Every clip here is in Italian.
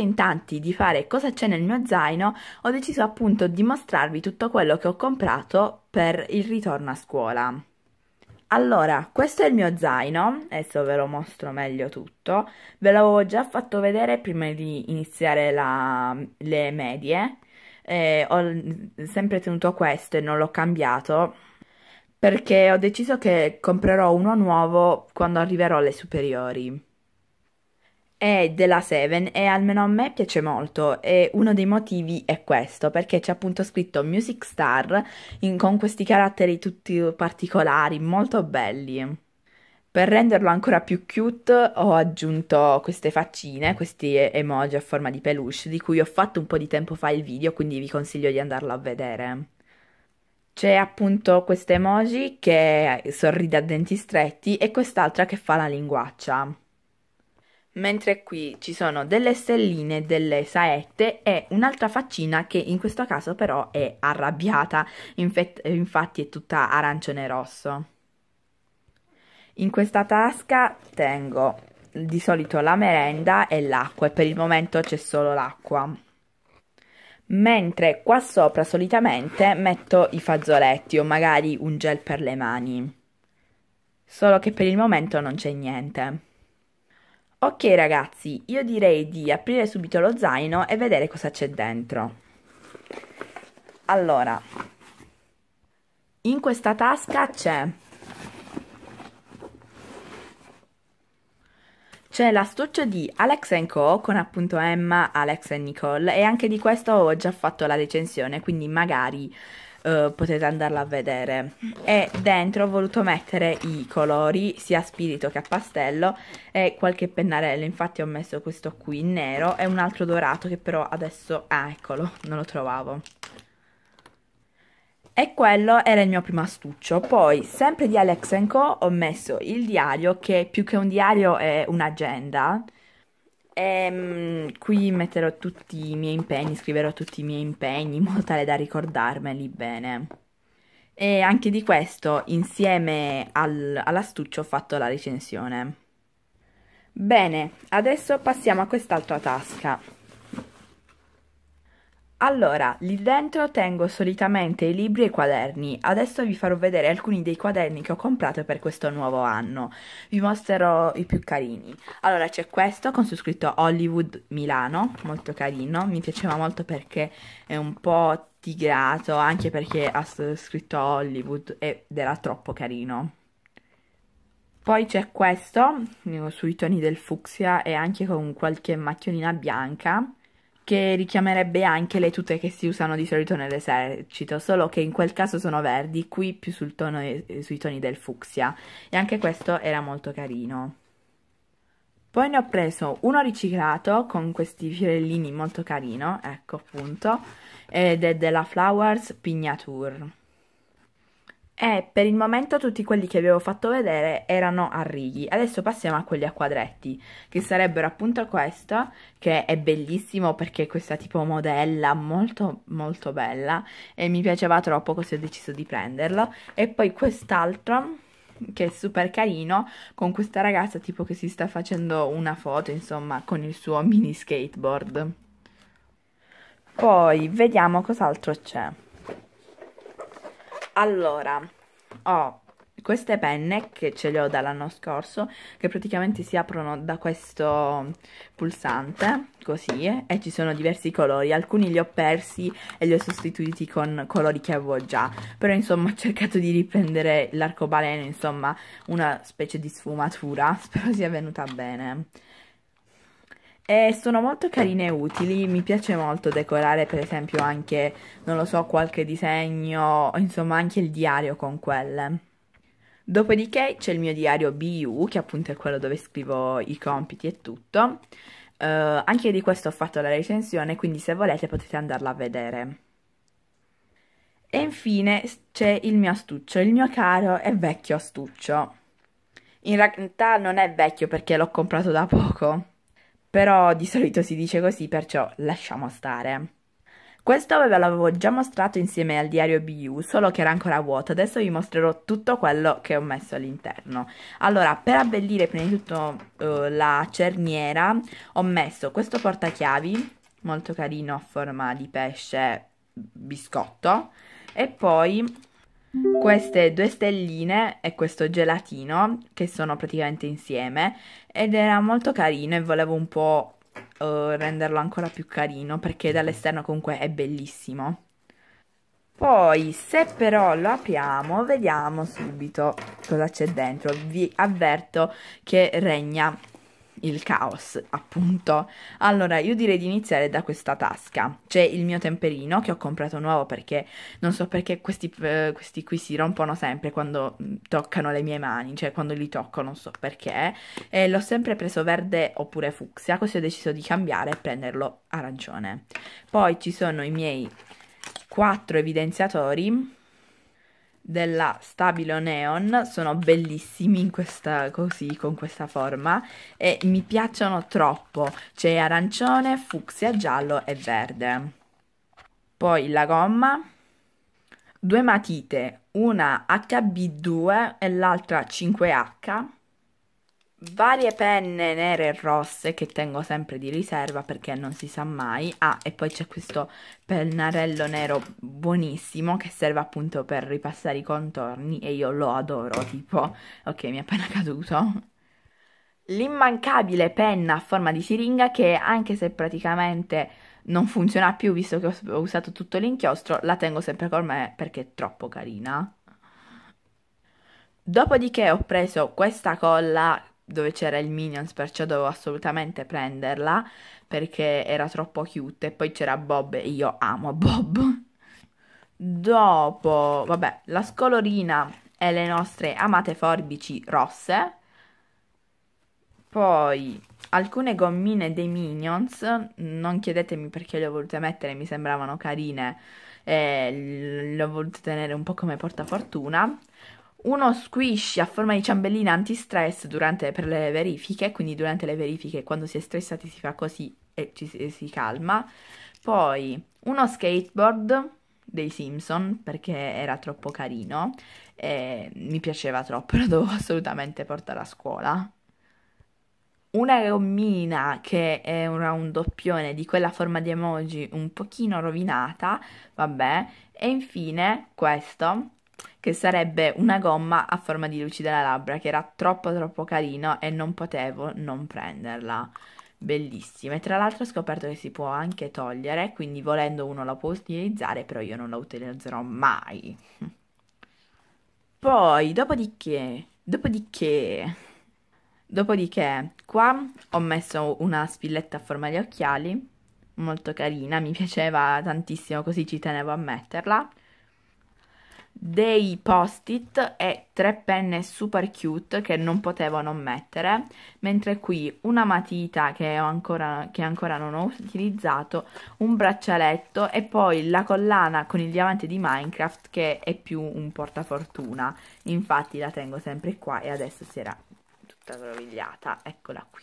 in tanti di fare cosa c'è nel mio zaino, ho deciso appunto di mostrarvi tutto quello che ho comprato per il ritorno a scuola. Allora, questo è il mio zaino, adesso ve lo mostro meglio tutto, ve l'avevo già fatto vedere prima di iniziare la, le medie, eh, ho sempre tenuto questo e non l'ho cambiato perché ho deciso che comprerò uno nuovo quando arriverò alle superiori è della Seven e almeno a me piace molto e uno dei motivi è questo perché c'è appunto scritto Music Star in, con questi caratteri tutti particolari molto belli. Per renderlo ancora più cute ho aggiunto queste faccine, questi emoji a forma di peluche di cui ho fatto un po' di tempo fa il video quindi vi consiglio di andarlo a vedere. C'è appunto questa emoji che sorride a denti stretti e quest'altra che fa la linguaccia mentre qui ci sono delle stelline, delle saette e un'altra faccina che in questo caso però è arrabbiata, Inf infatti è tutta arancione rosso. In questa tasca tengo di solito la merenda e l'acqua e per il momento c'è solo l'acqua. Mentre qua sopra solitamente metto i fazzoletti o magari un gel per le mani. Solo che per il momento non c'è niente. Ok ragazzi, io direi di aprire subito lo zaino e vedere cosa c'è dentro. Allora, in questa tasca c'è C'è l'astuccio di Alex Co con appunto Emma, Alex e Nicole e anche di questo ho già fatto la recensione, quindi magari eh, potete andarla a vedere e dentro ho voluto mettere i colori sia a spirito che a pastello e qualche pennarello infatti ho messo questo qui in nero e un altro dorato che però adesso ah eccolo non lo trovavo e quello era il mio primo astuccio. Poi, sempre di Alex Co, ho messo il diario, che più che un diario è un'agenda, e, ehm, qui metterò tutti i miei impegni, scriverò tutti i miei impegni in modo tale da ricordarmeli bene. E anche di questo, insieme al, all'astuccio, ho fatto la recensione. Bene, adesso passiamo a quest'altra tasca. Allora, lì dentro tengo solitamente i libri e i quaderni. Adesso vi farò vedere alcuni dei quaderni che ho comprato per questo nuovo anno. Vi mostrerò i più carini. Allora, c'è questo con su scritto Hollywood Milano, molto carino. Mi piaceva molto perché è un po' tigrato, anche perché ha scritto Hollywood ed era troppo carino. Poi c'è questo, sui toni del fucsia e anche con qualche macchionina bianca che richiamerebbe anche le tute che si usano di solito nell'esercito, solo che in quel caso sono verdi, qui più tono, sui toni del fucsia, e anche questo era molto carino. Poi ne ho preso uno riciclato con questi fiorellini molto carino, ecco appunto, ed è della Flowers Pignature. E per il momento tutti quelli che vi avevo fatto vedere erano a righi, adesso passiamo a quelli a quadretti, che sarebbero appunto questo, che è bellissimo perché è questa tipo modella molto molto bella e mi piaceva troppo così ho deciso di prenderlo, e poi quest'altro che è super carino con questa ragazza tipo che si sta facendo una foto insomma con il suo mini skateboard. Poi vediamo cos'altro c'è. Allora, ho queste penne che ce le ho dall'anno scorso, che praticamente si aprono da questo pulsante, così, e ci sono diversi colori. Alcuni li ho persi e li ho sostituiti con colori che avevo già, però insomma ho cercato di riprendere l'arcobaleno, insomma, una specie di sfumatura. Spero sia venuta bene. E sono molto carine e utili, mi piace molto decorare per esempio anche, non lo so, qualche disegno, insomma anche il diario con quelle. Dopodiché c'è il mio diario BU, che appunto è quello dove scrivo i compiti e tutto. Eh, anche di questo ho fatto la recensione, quindi se volete potete andarla a vedere. E infine c'è il mio astuccio, il mio caro e vecchio astuccio. In realtà non è vecchio perché l'ho comprato da poco però di solito si dice così, perciò lasciamo stare. Questo ve l'avevo già mostrato insieme al diario BU, solo che era ancora vuoto, adesso vi mostrerò tutto quello che ho messo all'interno. Allora, per abbellire prima di tutto uh, la cerniera, ho messo questo portachiavi, molto carino a forma di pesce biscotto, e poi queste due stelline e questo gelatino che sono praticamente insieme ed era molto carino e volevo un po' eh, renderlo ancora più carino perché dall'esterno comunque è bellissimo. Poi se però lo apriamo vediamo subito cosa c'è dentro, vi avverto che regna il caos, appunto. Allora, io direi di iniziare da questa tasca. C'è il mio temperino che ho comprato nuovo perché non so perché questi, eh, questi qui si rompono sempre quando mm, toccano le mie mani, cioè quando li tocco, non so perché. E l'ho sempre preso verde oppure fucsia, così ho deciso di cambiare e prenderlo arancione. Poi ci sono i miei quattro evidenziatori della Stabilo Neon, sono bellissimi in questa, così, con questa forma e mi piacciono troppo, c'è arancione, fucsia, giallo e verde. Poi la gomma, due matite, una HB2 e l'altra 5H varie penne nere e rosse che tengo sempre di riserva perché non si sa mai ah e poi c'è questo pennarello nero buonissimo che serve appunto per ripassare i contorni e io lo adoro tipo ok mi è appena caduto l'immancabile penna a forma di siringa che anche se praticamente non funziona più visto che ho usato tutto l'inchiostro, la tengo sempre con me perché è troppo carina. Dopodiché ho preso questa colla dove c'era il Minions, perciò dovevo assolutamente prenderla perché era troppo cute. E poi c'era Bob e io amo Bob. Dopo, vabbè, la scolorina e le nostre amate forbici rosse. Poi alcune gommine dei Minions, non chiedetemi perché le ho volute mettere, mi sembravano carine e le ho volute tenere un po' come portafortuna uno squish a forma di ciambellina antistress durante, per le verifiche, quindi durante le verifiche quando si è stressati si fa così e ci si, calma. Poi uno skateboard dei Simpson perché era troppo carino e mi piaceva troppo, lo dovevo assolutamente portare a scuola. Una gommina che era un doppione di quella forma di emoji un pochino rovinata, vabbè, e infine questo che sarebbe una gomma a forma di luci della labbra, che era troppo troppo carino e non potevo non prenderla. Bellissima. E tra l'altro ho scoperto che si può anche togliere, quindi volendo uno la può utilizzare, però io non la utilizzerò mai. Poi, dopodiché, dopodiché, dopodiché, qua ho messo una spilletta a forma di occhiali, molto carina, mi piaceva tantissimo, così ci tenevo a metterla dei post-it e tre penne super cute che non potevo non mettere, mentre qui una matita che, ancora, che ancora non ho utilizzato, un braccialetto e poi la collana con il diamante di Minecraft che è più un portafortuna, infatti la tengo sempre qua e adesso si era tutta grovigliata, eccola qui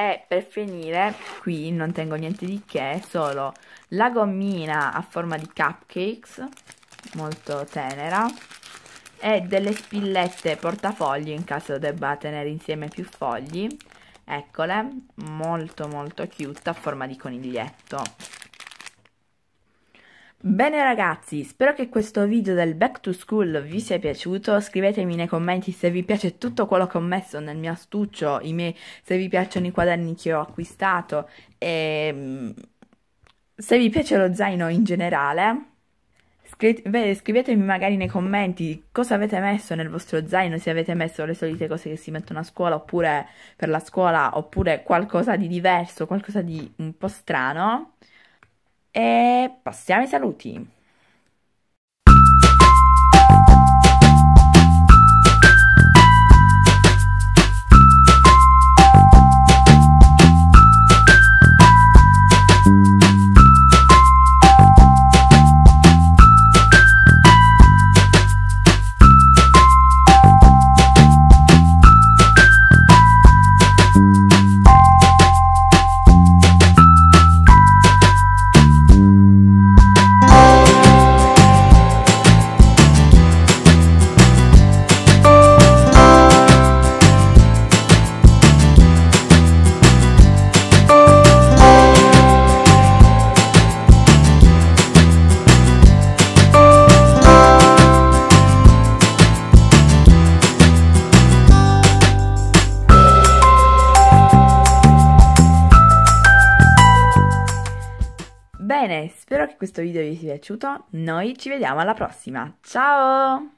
e per finire qui non tengo niente di che solo la gommina a forma di cupcakes molto tenera e delle spillette portafogli in caso debba tenere insieme più fogli eccole molto molto cute a forma di coniglietto Bene ragazzi, spero che questo video del Back to School vi sia piaciuto, scrivetemi nei commenti se vi piace tutto quello che ho messo nel mio astuccio, miei, se vi piacciono i quaderni che ho acquistato e ehm, se vi piace lo zaino in generale. scrivetemi magari nei commenti cosa avete messo nel vostro zaino, se avete messo le solite cose che si mettono a scuola oppure per la scuola oppure qualcosa di diverso, qualcosa di un po' strano e passiamo ai saluti. questo video vi sia piaciuto, noi ci vediamo alla prossima. Ciao!